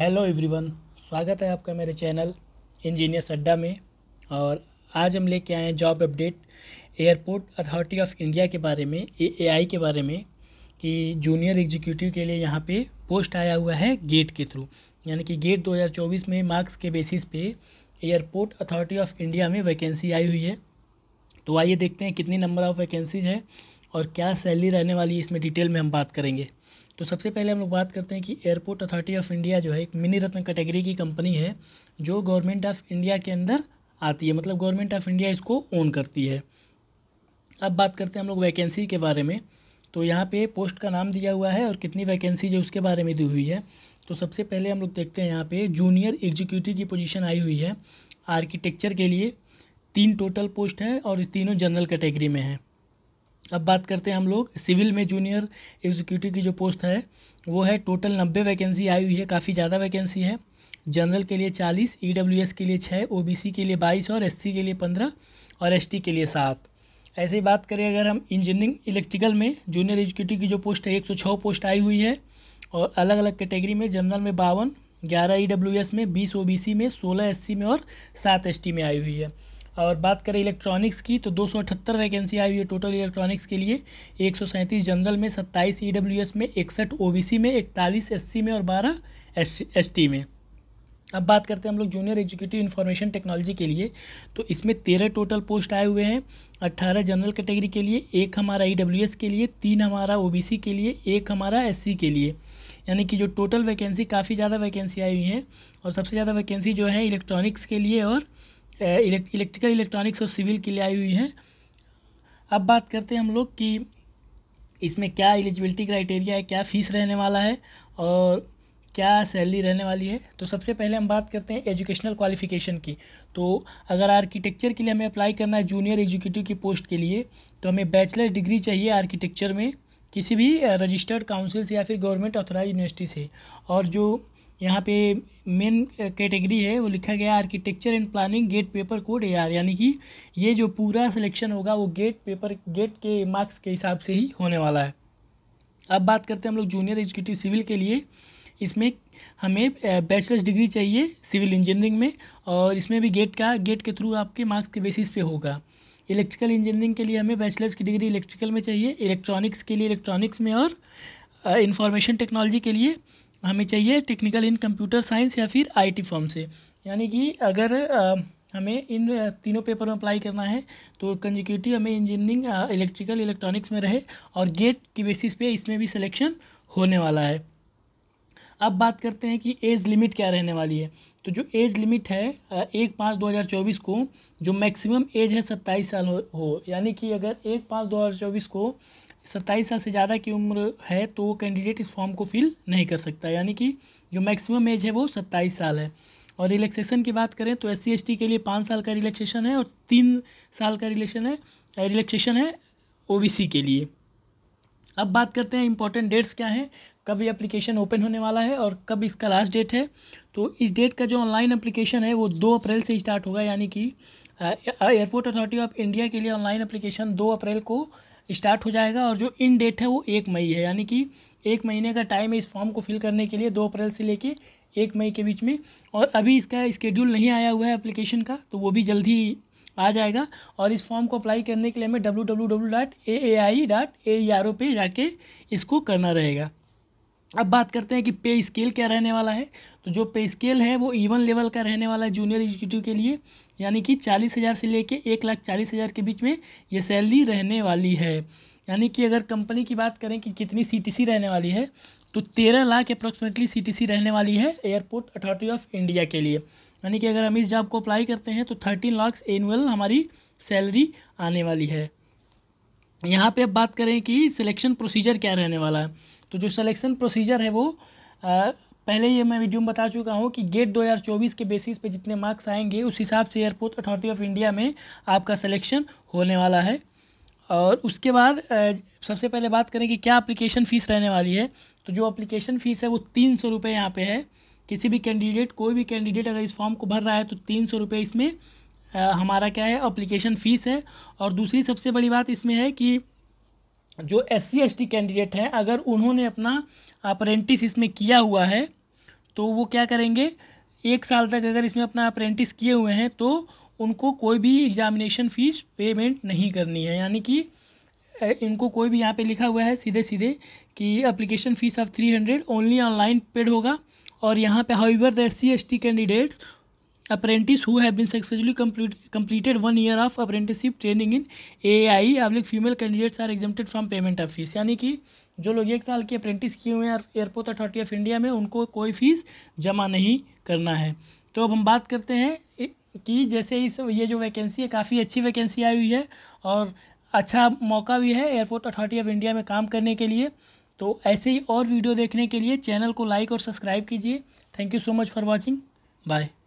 hello everyone स्वागत है आपका मेरे चैनल इंजीनियर अड्डा में और आज हम लेके आए हैं job update airport authority of India के बारे में एआई के बारे में कि जूनियर एग्जीक्यूटिव के लिए यहाँ पे पोस्ट आया हुआ है गेट के थ्रू यानी कि गेट 2024 में मार्क्स के बेसिस पे एयरपोर्ट अथॉरिटी ऑफ इंडिया में वैकेंसी आई हुई है तो आइए देखते हैं कितनी नंबर ऑफ़ वैकेंसीज है और क्या सैलरी रहने वाली है इसमें डिटेल में हम बात करेंगे तो सबसे पहले हम लोग बात करते हैं कि एयरपोर्ट अथॉरिटी ऑफ इंडिया जो है एक मिनी रत्न कैटेगरी की कंपनी है जो गवर्नमेंट ऑफ इंडिया के अंदर आती है मतलब गवर्नमेंट ऑफ इंडिया इसको ओन करती है अब बात करते हैं हम लोग वैकेंसी के बारे में तो यहाँ पे पोस्ट का नाम दिया हुआ है और कितनी वैकेंसी जो उसके बारे में दी हुई है तो सबसे पहले हम लोग देखते हैं यहाँ पे जूनियर एग्जीक्यूटिव की पोजीशन आई हुई है आर्किटेक्चर के लिए तीन टोटल पोस्ट हैं और तीनों जनरल कैटेगरी में हैं अब बात करते हैं हम लोग सिविल में जूनियर एग्जीक्यूटिव की जो पोस्ट है वो है टोटल नब्बे वैकेंसी आई हुई है काफ़ी ज़्यादा वैकेंसी है जनरल के लिए चालीस ई के लिए छः ओ के लिए बाईस और एस के लिए पंद्रह और एस के लिए सात ऐसे ही बात करें अगर हम इंजीनियरिंग इलेक्ट्रिकल में जूनियर एजुकेटिव की जो पोस्ट है 106 पोस्ट आई हुई है और अलग अलग कैटेगरी में जनरल में बावन ग्यारह ई e में बीस ओ में सोलह एस में और सात एस में आई हुई है और बात करें इलेक्ट्रॉनिक्स की तो दो वैकेंसी आई हुई है टोटल इलेक्ट्रॉनिक्स के लिए एक जनरल में सत्ताईस ई e में इकसठ ओ में इकतालीस एस में और बारह एस में अब बात करते हैं हम लोग जूनियर एग्जीक्यूटिव इन्फॉर्मेशन टेक्नोलॉजी के लिए तो इसमें तेरह टोटल पोस्ट आए हुए हैं अट्ठारह जनरल कैटेगरी के लिए एक हमारा ई e के लिए तीन हमारा ओ के लिए एक हमारा एस के लिए यानी कि जो टोटल वैकेंसी काफ़ी ज़्यादा वैकेंसी आई हुई हैं और सबसे ज़्यादा वैकेंसी जो है इलेक्ट्रॉनिक्स के लिए और इलेक्ट्रिकल इलेक्ट्रॉनिक्स और सिविल के लिए आई हुई हैं अब बात करते हैं हम लोग कि इसमें क्या एलिजिबिलिटी क्राइटेरिया है क्या फ़ीस रहने वाला है और क्या सैलरी रहने वाली है तो सबसे पहले हम बात करते हैं एजुकेशनल क्वालिफ़िकेशन की तो अगर आर्किटेक्चर के लिए हमें अप्लाई करना है जूनियर एग्जीक्यूटिव की पोस्ट के लिए तो हमें बैचलर डिग्री चाहिए आर्किटेक्चर में किसी भी रजिस्टर्ड काउंसिल से या फिर गवर्नमेंट ऑथोराइज यूनिवर्सिटी से और जो यहाँ पे मेन कैटेगरी है वो लिखा गया architecture and planning GATE paper code A R यानी कि ये जो पूरा सिलेक्शन होगा वो गेट पेपर गेट के मार्क्स के हिसाब से ही होने वाला है अब बात करते हैं हम लोग जूनियर एग्जीक्यूटिव सिविल के लिए इसमें हमें बैचलर्स डिग्री चाहिए सिविल इंजीनियरिंग में और इसमें भी गेट का गेट के थ्रू आपके मार्क्स के बेसिस पे होगा इलेक्ट्रिकल इंजीनियरिंग के लिए हमें बैचलर्स की डिग्री इलेक्ट्रिकल में चाहिए इलेक्ट्रॉनिक्स के लिए इलेक्ट्रॉनिक्स में और इंफॉर्मेशन टेक्नोलॉजी के लिए हमें चाहिए टेक्निकल इन कंप्यूटर साइंस या फिर आईटी फॉर्म से यानी कि अगर हमें इन तीनों पेपर में अप्लाई करना है तो कंजिक्यूटिव हमें इंजीनियरिंग इलेक्ट्रिकल इलेक्ट्रॉनिक्स में रहे और गेट की बेसिस पे इसमें भी सिलेक्शन होने वाला है अब बात करते हैं कि एज लिमिट क्या रहने वाली है तो जो एज लिमिट है एक पाँच दो हज़ार चौबीस को जो मैक्सिमम एज है सत्ताईस साल हो, हो यानी कि अगर एक पाँच दो हज़ार चौबीस को सत्ताईस साल से ज़्यादा की उम्र है तो वो कैंडिडेट इस फॉर्म को फिल नहीं कर सकता यानी कि जो मैक्सिमम एज है वो सत्ताईस साल है और रिलैक्सेशन की बात करें तो एस सी के लिए पाँच साल का रिलैक्सेशन है और तीन साल का रिलेशन है रिलैक्सेशन है ओ के लिए अब बात करते हैं इंपॉर्टेंट डेट्स क्या हैं कब ये अप्लीकेशन ओपन होने वाला है और कब इसका लास्ट डेट है तो इस डेट का जो ऑनलाइन अप्लीकेशन है वो दो अप्रैल से स्टार्ट होगा यानी कि एयरपोर्ट अथॉरिटी ऑफ इंडिया के लिए ऑनलाइन अप्लीकेशन दो अप्रैल को स्टार्ट हो जाएगा और जो इन डेट है वो एक मई है यानी कि एक महीने का टाइम है इस फॉर्म को फिल करने के लिए दो अप्रैल से लेके एक मई के बीच में और अभी इसका स्केड्यूल नहीं आया हुआ है एप्लीकेशन का तो वो भी जल्दी आ जाएगा और इस फॉर्म को अप्लाई करने के लिए हमें W W W dot A A I dot A R O पे जाके इसको करना रहेगा अब बात करते हैं कि पे स्केल क्या रहने वाला है तो जो पे स्केल है वो ईवन लेवल का रहने वाला है जूनियर एग्जीक्यूटिव के लिए यानी कि चालीस हज़ार से लेके एक लाख चालीस हज़ार के बीच में ये सैलरी रहने वाली है यानी कि अगर कंपनी की बात करें कि कितनी सीटीसी रहने वाली है तो तेरह लाख अप्रॉक्सीमेटली सीटीसी रहने वाली है एयरपोर्ट अथॉरिटी ऑफ इंडिया के लिए यानी कि अगर हम इस जॉब को अप्लाई करते हैं तो थर्टीन लाख एनुअल हमारी सैलरी आने वाली है यहाँ पे अब बात करें कि सिलेक्शन प्रोसीजर क्या रहने वाला है तो जो सिलेक्शन प्रोसीजर है वो आ, पहले ये मैं वीडियो में बता चुका हूँ कि गेट 2024 के बेसिस पे जितने मार्क्स आएंगे उस हिसाब से एयरपोर्ट अथॉरिटी ऑफ इंडिया में आपका सिलेक्शन होने वाला है और उसके बाद सबसे पहले बात करें कि क्या अप्लीकेशन फ़ीस रहने वाली है तो जो अप्लीकेशन फ़ीस है वो तीन सौ रुपये यहाँ पर है किसी भी कैंडिडेट कोई भी कैंडिडेट अगर इस फॉर्म को भर रहा है तो तीन सौ रुपये इसमें आ, हमारा क्या है अप्लीकेशन फ़ीस है और दूसरी सबसे बड़ी बात इसमें है कि जो S C S T candidate हैं अगर उन्होंने अपना अप्रेंटिस इसमें किया हुआ है तो वो क्या करेंगे एक साल तक अगर इसमें अपना अप्रेंटिस किए हुए हैं तो उनको कोई भी एग्ज़ामिनेशन फ़ीस पेमेंट नहीं करनी है यानी कि इनको कोई भी यहाँ पे लिखा हुआ है सीधे सीधे कि application fees of three hundred only online paid होगा और यहाँ पे however the S C S T candidates apprentice who have been successfully completed one year of apprenticeship training in A A आप लोग female candidates are exempted from payment of fees यानी कि जो लोग एक साल के अप्रेंटिस किए हुए हैं एयरपोर्ट अथॉरिटी ऑफ इंडिया में उनको कोई फीस जमा नहीं करना है तो अब हम बात करते हैं कि जैसे इस ये जो वैकेंसी है काफ़ी अच्छी वैकेंसी आई हुई है और अच्छा मौका भी है एयरपोर्ट अथॉरिटी ऑफ इंडिया में काम करने के लिए तो ऐसे ही और वीडियो देखने के लिए चैनल को लाइक और सब्सक्राइब कीजिए thank you so much for watching bye